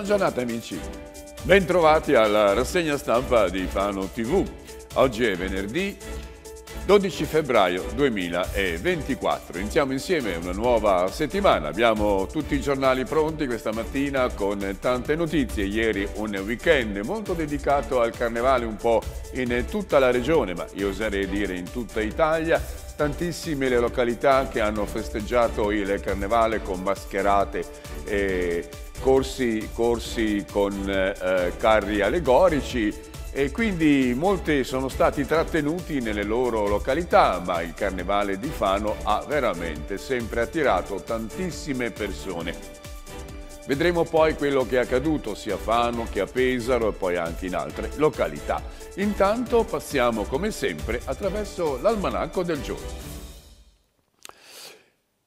Buona giornata amici, bentrovati alla rassegna stampa di Fano TV. Oggi è venerdì 12 febbraio 2024. Iniziamo insieme una nuova settimana. Abbiamo tutti i giornali pronti questa mattina con tante notizie. Ieri un weekend molto dedicato al carnevale un po' in tutta la regione, ma io oserei dire in tutta Italia Tantissime le località che hanno festeggiato il carnevale con mascherate e corsi, corsi con eh, carri allegorici e quindi molti sono stati trattenuti nelle loro località, ma il carnevale di Fano ha veramente sempre attirato tantissime persone. Vedremo poi quello che è accaduto sia a Fano che a Pesaro e poi anche in altre località. Intanto passiamo come sempre attraverso l'almanacco del giorno.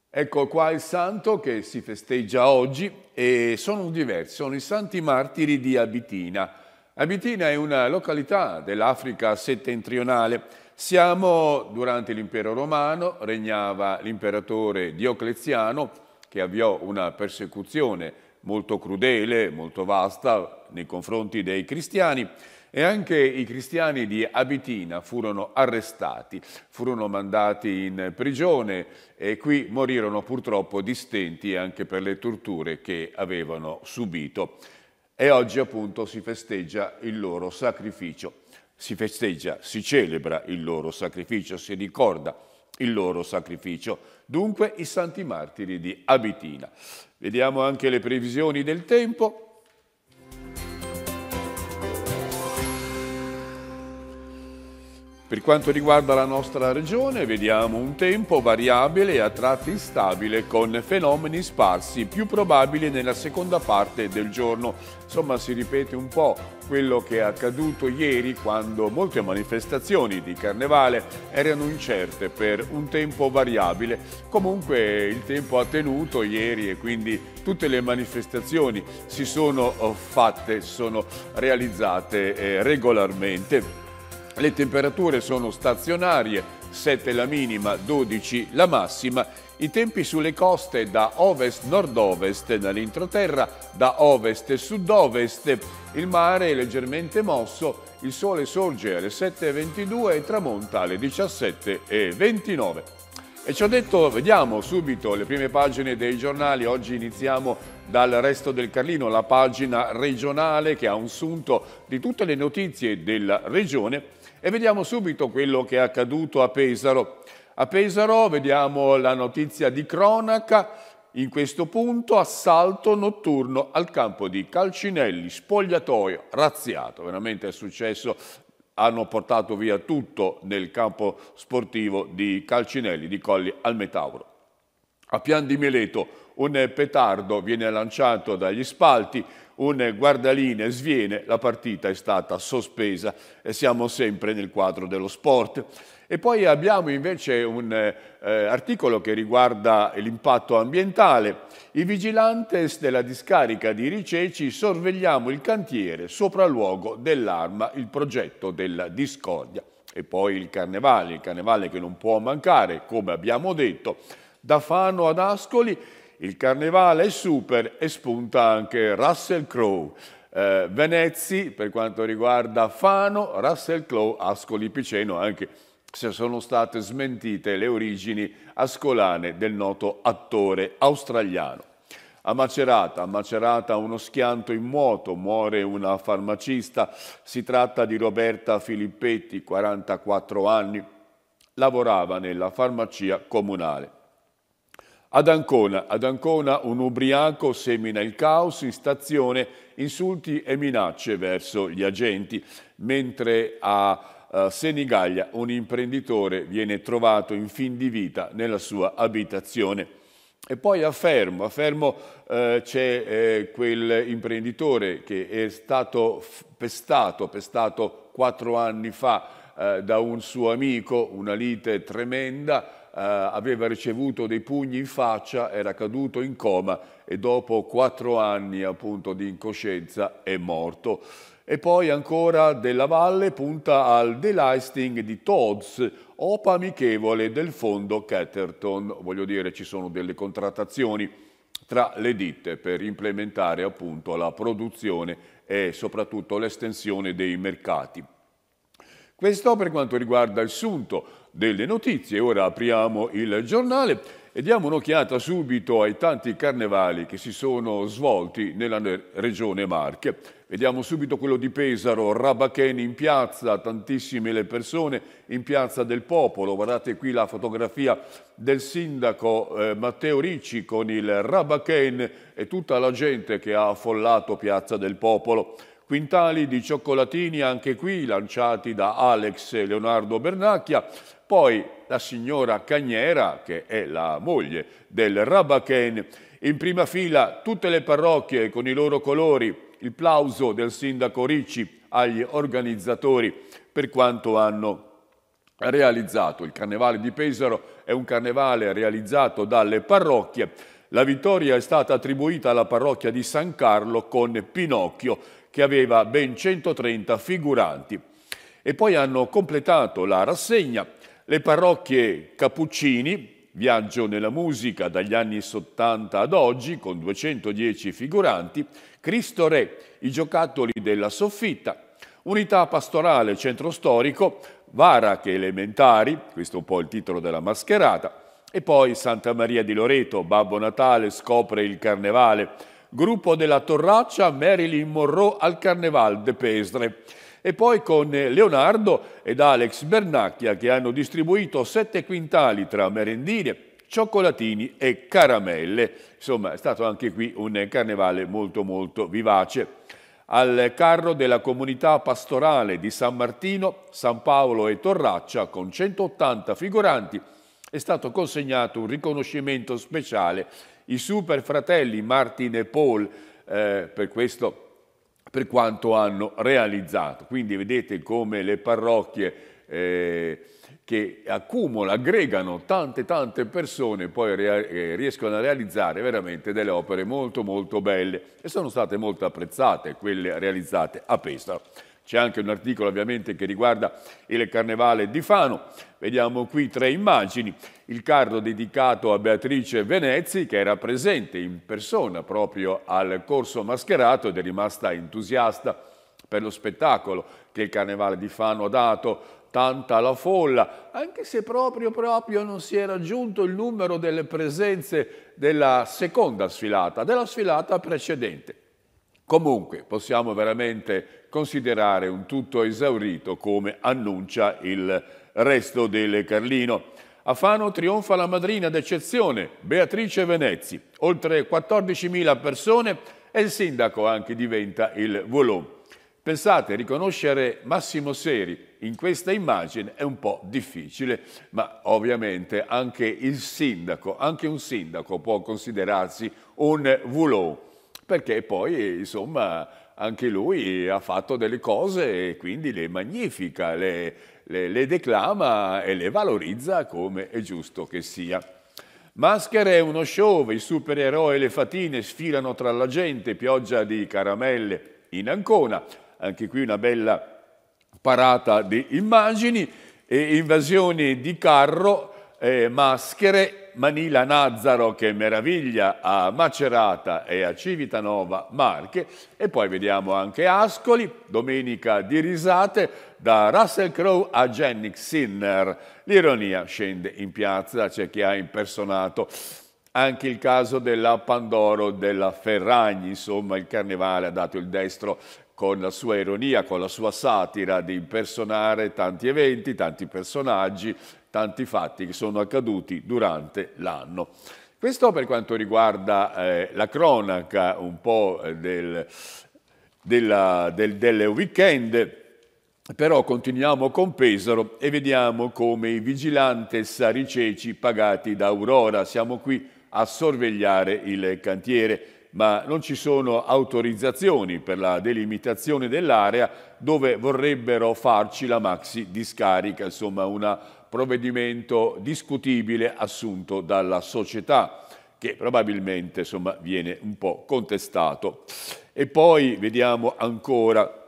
Ecco qua il santo che si festeggia oggi e sono diversi, sono i santi martiri di Abitina. Abitina è una località dell'Africa settentrionale. Siamo durante l'impero romano, regnava l'imperatore Diocleziano che avviò una persecuzione molto crudele, molto vasta nei confronti dei cristiani e anche i cristiani di Abitina furono arrestati, furono mandati in prigione e qui morirono purtroppo distenti anche per le torture che avevano subito. E oggi appunto si festeggia il loro sacrificio, si festeggia, si celebra il loro sacrificio, si ricorda il loro sacrificio. Dunque i santi martiri di Abitina. Vediamo anche le previsioni del tempo. Per quanto riguarda la nostra regione vediamo un tempo variabile e a tratti instabile con fenomeni sparsi più probabili nella seconda parte del giorno. Insomma si ripete un po' quello che è accaduto ieri quando molte manifestazioni di carnevale erano incerte per un tempo variabile. Comunque il tempo ha tenuto ieri e quindi tutte le manifestazioni si sono eh, fatte, sono realizzate eh, regolarmente le temperature sono stazionarie, 7 la minima, 12 la massima. I tempi sulle coste da ovest-nord-ovest dall'introterra, da ovest-sud-ovest. Il mare è leggermente mosso, il sole sorge alle 7.22 e tramonta alle 17.29. E ci ho detto, vediamo subito le prime pagine dei giornali. Oggi iniziamo dal resto del Carlino, la pagina regionale che ha un sunto di tutte le notizie della regione e vediamo subito quello che è accaduto a Pesaro. A Pesaro vediamo la notizia di cronaca, in questo punto assalto notturno al campo di Calcinelli, spogliatoio, razziato, veramente è successo hanno portato via tutto nel campo sportivo di Calcinelli, di Colli al Metauro. A Pian di Mileto un petardo viene lanciato dagli spalti, un guardaline sviene, la partita è stata sospesa e siamo sempre nel quadro dello sport. E poi abbiamo invece un eh, articolo che riguarda l'impatto ambientale. I vigilantes della discarica di Riceci sorvegliamo il cantiere, sopra luogo dell'arma, il progetto della discordia. E poi il carnevale, il carnevale che non può mancare, come abbiamo detto, da Fano ad Ascoli il carnevale è super e spunta anche Russell Crowe. Eh, Venezzi, per quanto riguarda Fano, Russell Crowe, Ascoli Piceno, anche se sono state smentite le origini ascolane del noto attore australiano. A Macerata, a Macerata uno schianto in moto, muore una farmacista, si tratta di Roberta Filippetti, 44 anni, lavorava nella farmacia comunale. Ad Ancona, ad Ancona un ubriaco semina il caos in stazione, insulti e minacce verso gli agenti, mentre a eh, Senigallia un imprenditore viene trovato in fin di vita nella sua abitazione. E poi a Fermo, a Fermo eh, c'è eh, quell'imprenditore che è stato pestato, pestato quattro anni fa eh, da un suo amico, una lite tremenda, eh, aveva ricevuto dei pugni in faccia, era caduto in coma e dopo quattro anni appunto di incoscienza è morto. E poi ancora Della Valle punta al delisting di Todds, opa amichevole del fondo Catterton. Voglio dire, ci sono delle contrattazioni tra le ditte per implementare appunto la produzione e soprattutto l'estensione dei mercati. Questo per quanto riguarda il sunto delle notizie. Ora apriamo il giornale e diamo un'occhiata subito ai tanti carnevali che si sono svolti nella regione Marche. Vediamo subito quello di Pesaro, Rabacheni in piazza, tantissime le persone in piazza del popolo. Guardate qui la fotografia del sindaco eh, Matteo Ricci con il Rabachen e tutta la gente che ha affollato piazza del popolo quintali di cioccolatini anche qui lanciati da Alex Leonardo Bernacchia, poi la signora Cagnera, che è la moglie del Rabaken, in prima fila tutte le parrocchie con i loro colori, il plauso del sindaco Ricci agli organizzatori per quanto hanno realizzato. Il carnevale di Pesaro è un carnevale realizzato dalle parrocchie. La vittoria è stata attribuita alla parrocchia di San Carlo con Pinocchio che aveva ben 130 figuranti. E poi hanno completato la rassegna le parrocchie Cappuccini, viaggio nella musica dagli anni 70 ad oggi con 210 figuranti, Cristo Re, i giocattoli della soffitta, Unità pastorale centro storico, Varache elementari, questo è un po' il titolo della mascherata, e poi Santa Maria di Loreto, Babbo Natale scopre il carnevale, gruppo della Torraccia Marilyn Monroe al Carneval de Pesre. e poi con Leonardo ed Alex Bernacchia che hanno distribuito sette quintali tra merendine, cioccolatini e caramelle. Insomma è stato anche qui un carnevale molto molto vivace. Al carro della comunità pastorale di San Martino, San Paolo e Torraccia con 180 figuranti è stato consegnato un riconoscimento speciale i super fratelli Martin e Paul, eh, per, questo, per quanto hanno realizzato. Quindi vedete come le parrocchie eh, che accumulano, aggregano tante tante persone, poi re- eh, riescono a realizzare veramente delle opere molto molto belle e sono state molto apprezzate quelle realizzate a Pestalo. C'è anche un articolo ovviamente che riguarda il carnevale di Fano. Vediamo qui tre immagini. Il carro dedicato a Beatrice Venezzi che era presente in persona proprio al corso mascherato ed è rimasta entusiasta per lo spettacolo che il carnevale di Fano ha dato tanta la folla, anche se proprio, proprio non si è raggiunto il numero delle presenze della seconda sfilata, della sfilata precedente. Comunque possiamo veramente considerare un tutto esaurito come annuncia il resto del Carlino. A Fano trionfa la madrina d'eccezione, Beatrice Venezzi. Oltre 14.000 persone e il sindaco anche diventa il volon. Pensate, riconoscere Massimo Seri in questa immagine è un po' difficile, ma ovviamente anche il sindaco, anche un sindaco può considerarsi un volon perché poi insomma anche lui ha fatto delle cose e quindi le magnifica, le, le, le declama e le valorizza come è giusto che sia. Maschere è uno show, i supereroi e le fatine sfilano tra la gente, pioggia di caramelle in Ancona, anche qui una bella parata di immagini e invasioni di carro eh, maschere, Manila Nazzaro che meraviglia a Macerata e a Civitanova Marche e poi vediamo anche Ascoli, domenica di risate da Russell Crowe a Jenny Sinner. L'ironia scende in piazza, c'è chi ha impersonato anche il caso della Pandoro della Ferragni, insomma il carnevale ha dato il destro con la sua ironia, con la sua satira di impersonare tanti eventi, tanti personaggi tanti fatti che sono accaduti durante l'anno. Questo per quanto riguarda eh, la cronaca un po' eh, del, della, del, delle weekend, però continuiamo con Pesaro e vediamo come i vigilanti riceci pagati da Aurora. Siamo qui a sorvegliare il cantiere ma non ci sono autorizzazioni per la delimitazione dell'area dove vorrebbero farci la maxi discarica, insomma una provvedimento discutibile assunto dalla società che probabilmente insomma, viene un po' contestato. E poi vediamo ancora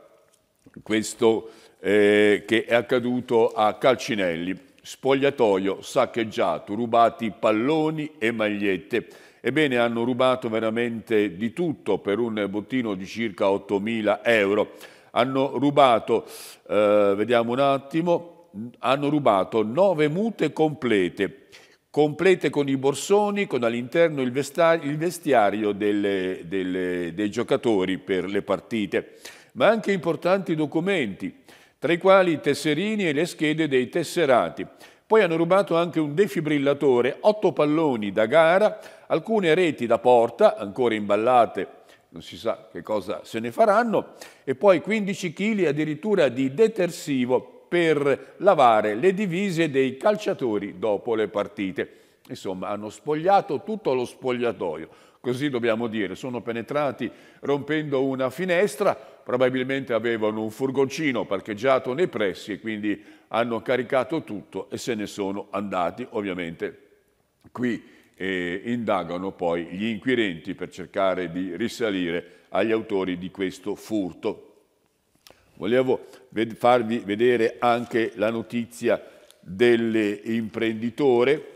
questo eh, che è accaduto a Calcinelli, spogliatoio saccheggiato, rubati palloni e magliette. Ebbene, hanno rubato veramente di tutto per un bottino di circa 8.000 euro. Hanno rubato, eh, vediamo un attimo, hanno rubato nove mute complete, complete con i borsoni, con all'interno il, il, vestiario delle, delle, dei giocatori per le partite, ma anche importanti documenti, tra i quali i tesserini e le schede dei tesserati. Poi hanno rubato anche un defibrillatore, otto palloni da gara, alcune reti da porta, ancora imballate, non si sa che cosa se ne faranno, e poi 15 kg addirittura di detersivo per lavare le divise dei calciatori dopo le partite. Insomma, hanno spogliato tutto lo spogliatoio, così dobbiamo dire. Sono penetrati rompendo una finestra, probabilmente avevano un furgoncino parcheggiato nei pressi e quindi hanno caricato tutto e se ne sono andati. Ovviamente qui eh, indagano poi gli inquirenti per cercare di risalire agli autori di questo furto. Volevo farvi vedere anche la notizia dell'imprenditore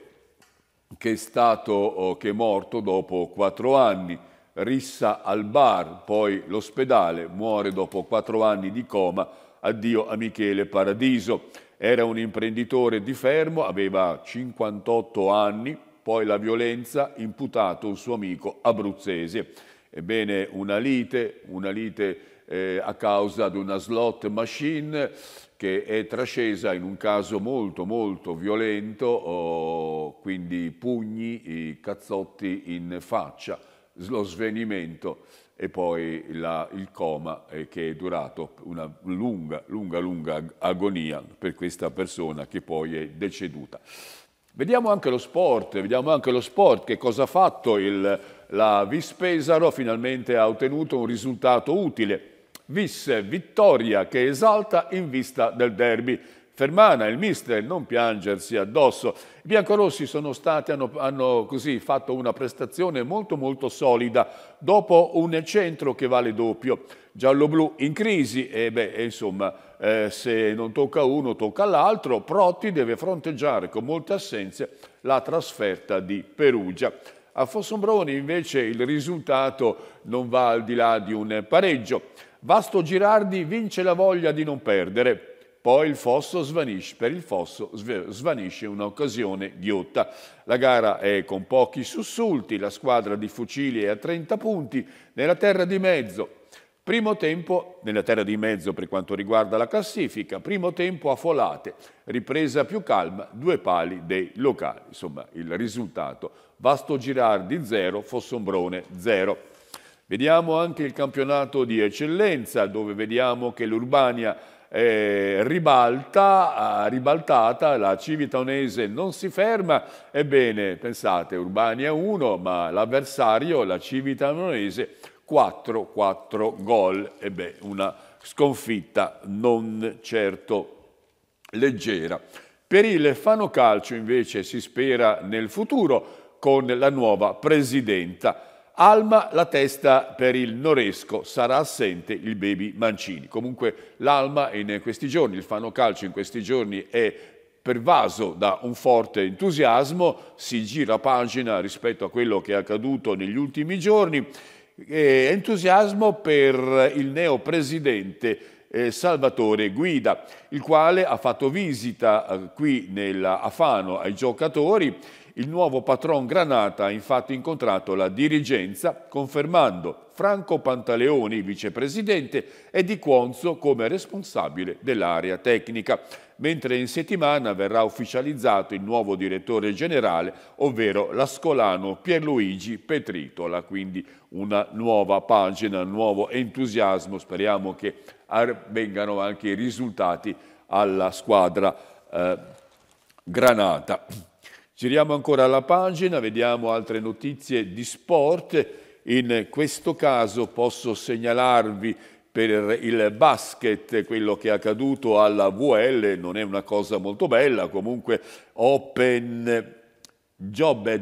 che è, stato, che è morto dopo quattro anni, rissa al bar, poi l'ospedale, muore dopo quattro anni di coma, addio a Michele Paradiso. Era un imprenditore di Fermo, aveva 58 anni, poi la violenza, imputato un suo amico abruzzese. Ebbene, una lite, una lite eh, a causa di una slot machine che è trascesa in un caso molto molto violento, oh, quindi pugni, cazzotti in faccia, lo svenimento e poi la, il coma eh, che è durato una lunga, lunga, lunga agonia per questa persona che poi è deceduta. Vediamo anche lo sport, vediamo anche lo sport che cosa ha fatto il, la Vis Pesaro, finalmente ha ottenuto un risultato utile. Vis vittoria che esalta in vista del derby. Fermana, il mister, non piangersi addosso. I biancorossi sono stati, hanno, hanno così fatto una prestazione molto molto solida dopo un centro che vale doppio. Giallo-blu in crisi e beh, insomma, eh, se non tocca uno tocca l'altro. Protti deve fronteggiare con molte assenze la trasferta di Perugia. A Fossombroni invece il risultato non va al di là di un pareggio. Vasto Girardi vince la voglia di non perdere, poi il fosso svanisce, per il fosso svanisce un'occasione ghiotta. La gara è con pochi sussulti, la squadra di fucili è a 30 punti, nella terra di mezzo Primo tempo nella terra di mezzo per quanto riguarda la classifica, primo tempo a Folate, ripresa più calma, due pali dei locali. Insomma, il risultato, Vasto Girardi 0, Fossombrone 0. Vediamo anche il campionato di eccellenza, dove vediamo che l'Urbania eh, ribalta, ribaltata, la Civitanese non si ferma, ebbene pensate Urbania 1 ma l'avversario, la Civitanese 4-4 gol, ebbene una sconfitta non certo leggera. Per il Fano Calcio invece si spera nel futuro con la nuova presidenta Alma la testa per il Noresco, sarà assente il baby Mancini. Comunque l'Alma in questi giorni, il Fano Calcio in questi giorni è pervaso da un forte entusiasmo, si gira pagina rispetto a quello che è accaduto negli ultimi giorni, e entusiasmo per il neopresidente eh, Salvatore Guida, il quale ha fatto visita eh, qui nella, a Fano ai giocatori il nuovo patron Granata ha infatti incontrato la dirigenza confermando Franco Pantaleoni, vicepresidente, e Di Quonzo come responsabile dell'area tecnica, mentre in settimana verrà ufficializzato il nuovo direttore generale, ovvero l'ascolano Pierluigi Petritola, quindi una nuova pagina, un nuovo entusiasmo, speriamo che vengano anche i risultati alla squadra eh, Granata. Giriamo ancora la pagina, vediamo altre notizie di sport. In questo caso posso segnalarvi per il basket quello che è accaduto alla VL, non è una cosa molto bella, comunque Open Job,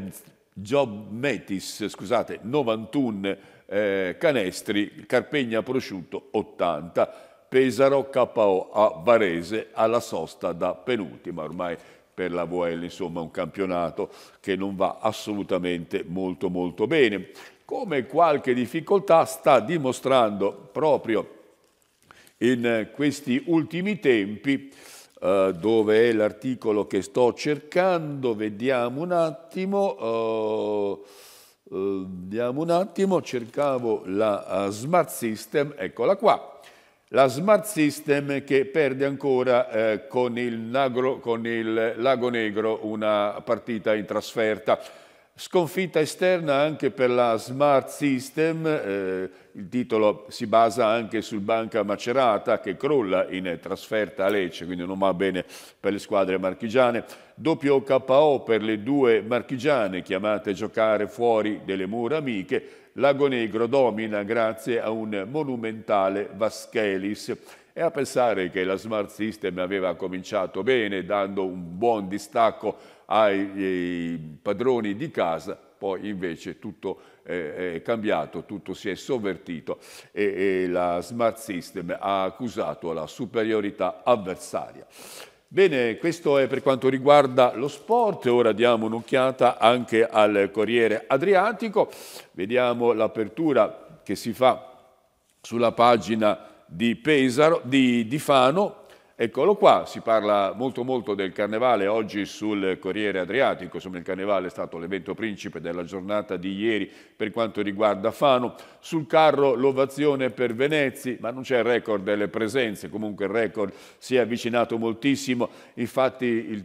Job Metis, scusate, 91 eh, canestri, Carpegna Prosciutto 80, Pesaro KO a Varese alla sosta da penultima ormai per la VL, insomma un campionato che non va assolutamente molto molto bene. Come qualche difficoltà sta dimostrando proprio in questi ultimi tempi, eh, dove è l'articolo che sto cercando, vediamo un attimo, eh, eh, vediamo un attimo, cercavo la uh, Smart System, eccola qua la Smart System che perde ancora eh, con, il Nagro, con, il Lago Negro una partita in trasferta. Sconfitta esterna anche per la Smart System, eh, il titolo si basa anche sul Banca Macerata che crolla in trasferta a Lecce, quindi non va bene per le squadre marchigiane. Doppio KO per le due marchigiane chiamate a giocare fuori delle mura amiche Lago Negro domina grazie a un monumentale Vaschelis. E a pensare che la Smart System aveva cominciato bene, dando un buon distacco ai, ai eh, padroni di casa, poi invece tutto eh, è cambiato, tutto si è sovvertito e, e la Smart System ha accusato la superiorità avversaria. Bene, questo è per quanto riguarda lo sport, ora diamo un'occhiata anche al Corriere Adriatico, vediamo l'apertura che si fa sulla pagina di, Pesaro, di, di Fano, Eccolo qua, si parla molto molto del carnevale oggi sul Corriere Adriatico, insomma il carnevale è stato l'evento principe della giornata di ieri per quanto riguarda Fano, sul carro l'ovazione per Venezia, ma non c'è il record delle presenze, comunque il record si è avvicinato moltissimo, infatti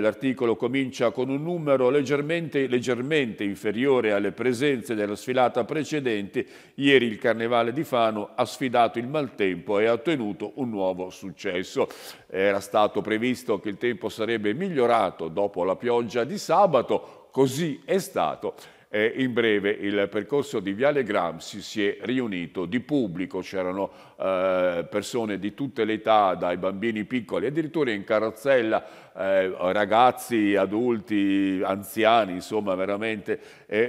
l'articolo comincia con un numero leggermente, leggermente inferiore alle presenze della sfilata precedente, ieri il carnevale di Fano ha sfidato il maltempo e ha ottenuto un nuovo successo successo. Era stato previsto che il tempo sarebbe migliorato dopo la pioggia di sabato, così è stato. Eh, in breve il percorso di Viale Gramsci si è riunito di pubblico, c'erano eh, persone di tutte le età, dai bambini piccoli, addirittura in carrozzella, eh, ragazzi, adulti, anziani, insomma veramente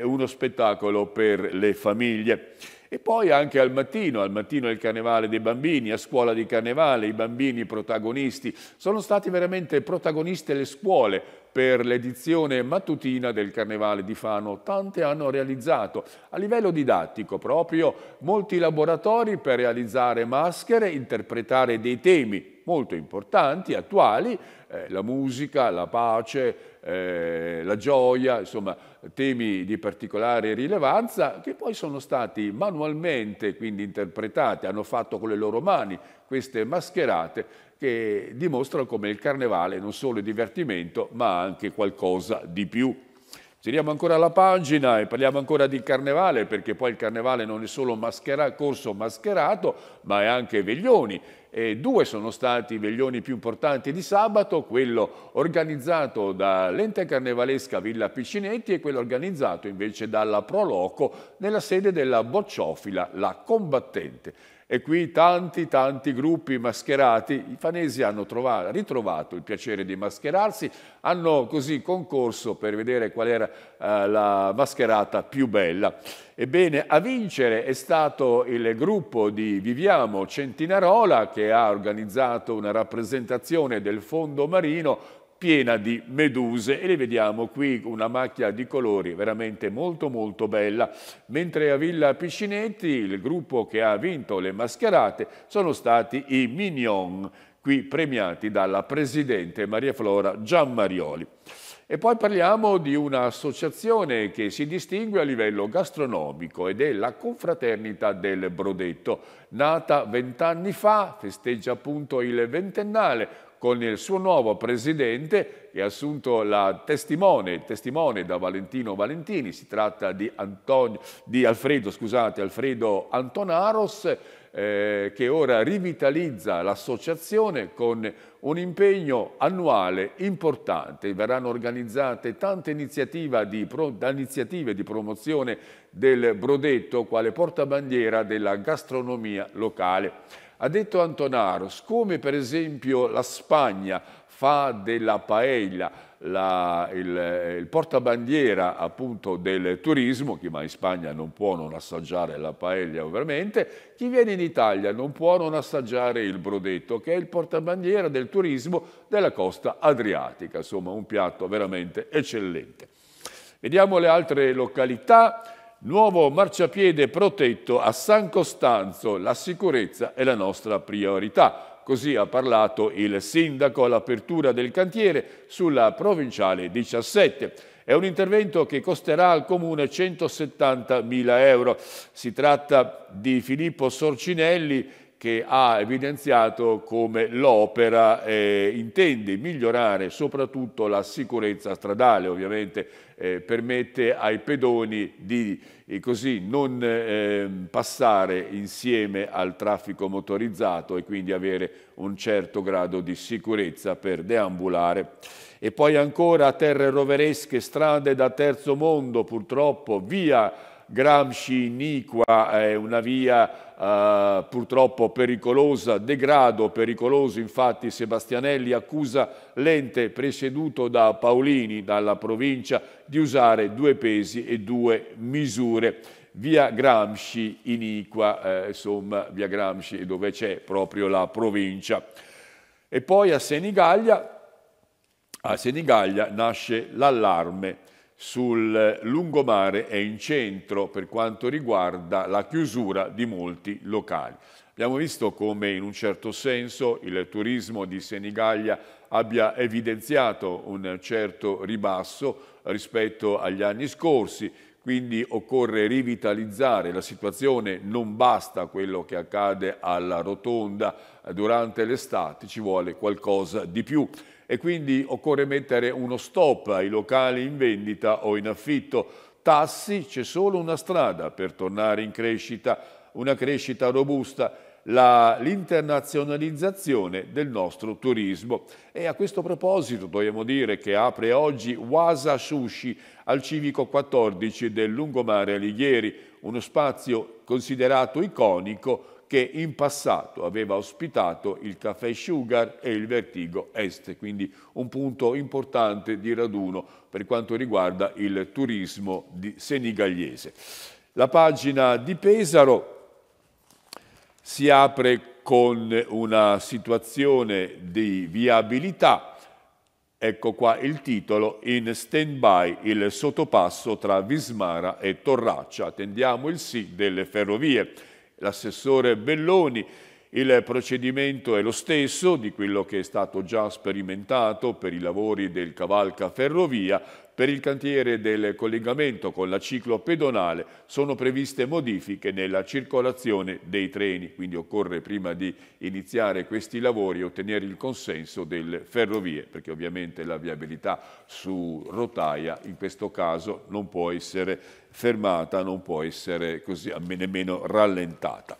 uno spettacolo per le famiglie. E poi anche al mattino, al mattino è il carnevale dei bambini, a scuola di carnevale, i bambini protagonisti. Sono stati veramente protagoniste le scuole per l'edizione mattutina del carnevale di Fano. Tante hanno realizzato a livello didattico proprio molti laboratori per realizzare maschere, interpretare dei temi molto importanti, attuali, eh, la musica, la pace, eh, la gioia, insomma temi di particolare rilevanza che poi sono stati manualmente quindi interpretati, hanno fatto con le loro mani queste mascherate che dimostrano come il carnevale non solo è divertimento ma anche qualcosa di più. Giriamo ancora la pagina e parliamo ancora di carnevale, perché poi il carnevale non è solo maschera, corso mascherato, ma è anche veglioni, eh, due sono stati i veglioni più importanti di sabato, quello organizzato dall'ente carnevalesca Villa Piccinetti e quello organizzato invece dalla Proloco nella sede della Bocciofila La Combattente. E qui tanti, tanti gruppi mascherati, i fanesi hanno trovato, ritrovato il piacere di mascherarsi, hanno così concorso per vedere qual era eh, la mascherata più bella. Ebbene, a vincere è stato il gruppo di Viviamo Centinarola che ha organizzato una rappresentazione del fondo marino piena di meduse e le vediamo qui una macchia di colori veramente molto molto bella, mentre a Villa Piscinetti il gruppo che ha vinto le mascherate sono stati i Minion qui premiati dalla Presidente Maria Flora Gianmarioli. E poi parliamo di un'associazione che si distingue a livello gastronomico ed è la Confraternita del Brodetto, nata vent'anni fa, festeggia appunto il ventennale, con il suo nuovo presidente che ha assunto la testimone, il testimone da Valentino Valentini, si tratta di, Antonio, di Alfredo, scusate, Alfredo Antonaros, eh, che ora rivitalizza l'associazione con un impegno annuale importante. Verranno organizzate tante iniziative di, pro, iniziative di promozione del Brodetto quale portabandiera della gastronomia locale. Ha detto Antonaros, come per esempio la Spagna fa della paella la, il, il, portabandiera appunto del turismo, chi va in Spagna non può non assaggiare la paella ovviamente, chi viene in Italia non può non assaggiare il brodetto che è il portabandiera del turismo della costa adriatica, insomma un piatto veramente eccellente. Vediamo le altre località, Nuovo marciapiede protetto a San Costanzo, la sicurezza è la nostra priorità. Così ha parlato il sindaco all'apertura del cantiere sulla provinciale 17. È un intervento che costerà al comune 170.000 euro. Si tratta di Filippo Sorcinelli, che ha evidenziato come l'opera eh, intende migliorare soprattutto la sicurezza stradale, ovviamente eh, permette ai pedoni di eh, così, non ehm, passare insieme al traffico motorizzato e quindi avere un certo grado di sicurezza per deambulare. E poi ancora terre roveresche, strade da terzo mondo purtroppo, via Gramsci-Iniqua è una via eh, purtroppo pericolosa, degrado pericoloso, infatti Sebastianelli accusa l'ente presieduto da Paolini, dalla provincia, di usare due pesi e due misure. Via Gramsci-Iniqua, eh, insomma, via Gramsci dove c'è proprio la provincia. E poi a Senigallia, a Senigallia nasce l'allarme sul lungomare è in centro per quanto riguarda la chiusura di molti locali. Abbiamo visto come in un certo senso il turismo di Senigallia abbia evidenziato un certo ribasso rispetto agli anni scorsi, quindi occorre rivitalizzare la situazione, non basta quello che accade alla rotonda durante l'estate, ci vuole qualcosa di più e quindi occorre mettere uno stop ai locali in vendita o in affitto. Tassi c'è solo una strada per tornare in crescita, una crescita robusta l'internazionalizzazione del nostro turismo. E a questo proposito dobbiamo dire che apre oggi Wasa Sushi al Civico 14 del Lungomare Alighieri, uno spazio considerato iconico che in passato aveva ospitato il caffè Sugar e il Vertigo Est, quindi un punto importante di raduno per quanto riguarda il turismo senigallese. La pagina di Pesaro si apre con una situazione di viabilità. Ecco qua il titolo, in stand-by il sottopasso tra Vismara e Torraccia. Attendiamo il sì delle ferrovie l'assessore Belloni il procedimento è lo stesso di quello che è stato già sperimentato per i lavori del Cavalca Ferrovia. Per il cantiere del collegamento con la ciclo pedonale sono previste modifiche nella circolazione dei treni, quindi occorre prima di iniziare questi lavori ottenere il consenso delle ferrovie, perché ovviamente la viabilità su rotaia in questo caso non può essere fermata, non può essere così, nemmeno rallentata.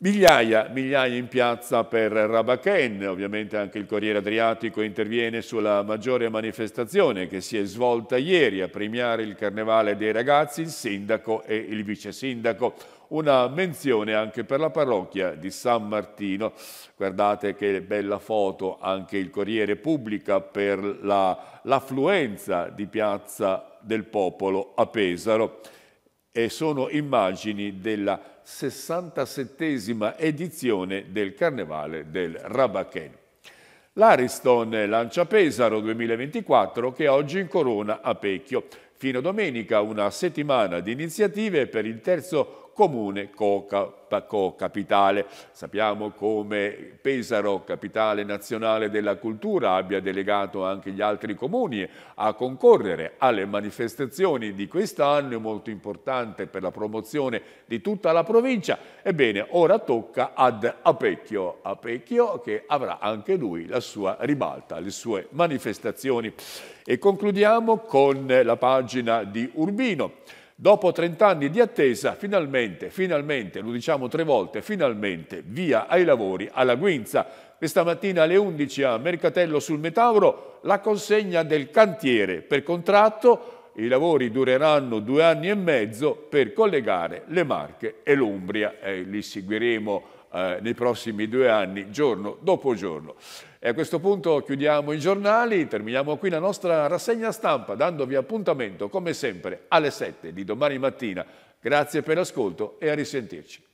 Migliaia, migliaia in piazza per Rabaken, ovviamente anche il Corriere Adriatico interviene sulla maggiore manifestazione che si è svolta ieri a premiare il carnevale dei ragazzi, il sindaco e il vice sindaco. Una menzione anche per la parrocchia di San Martino. Guardate che bella foto anche il Corriere pubblica per l'affluenza la, di Piazza del Popolo a Pesaro e sono immagini della 67esima edizione del Carnevale del Rabaken. L'Ariston lancia Pesaro 2024 che oggi incorona a Pecchio. Fino a domenica una settimana di iniziative per il terzo comune Coca, Co, capitale. Sappiamo come Pesaro, capitale nazionale della cultura, abbia delegato anche gli altri comuni a concorrere alle manifestazioni di quest'anno, molto importante per la promozione di tutta la provincia. Ebbene, ora tocca ad Apecchio, Apecchio che avrà anche lui la sua ribalta, le sue manifestazioni. E concludiamo con la pagina di Urbino Dopo 30 anni di attesa, finalmente, finalmente, lo diciamo tre volte, finalmente, via ai lavori alla Guinza. Questa mattina alle 11 a Mercatello sul Metauro la consegna del cantiere per contratto. I lavori dureranno due anni e mezzo per collegare le Marche e l'Umbria. Eh, li seguiremo eh, nei prossimi due anni, giorno dopo giorno. E a questo punto chiudiamo i giornali, terminiamo qui la nostra rassegna stampa dandovi appuntamento come sempre alle 7 di domani mattina. Grazie per l'ascolto e a risentirci.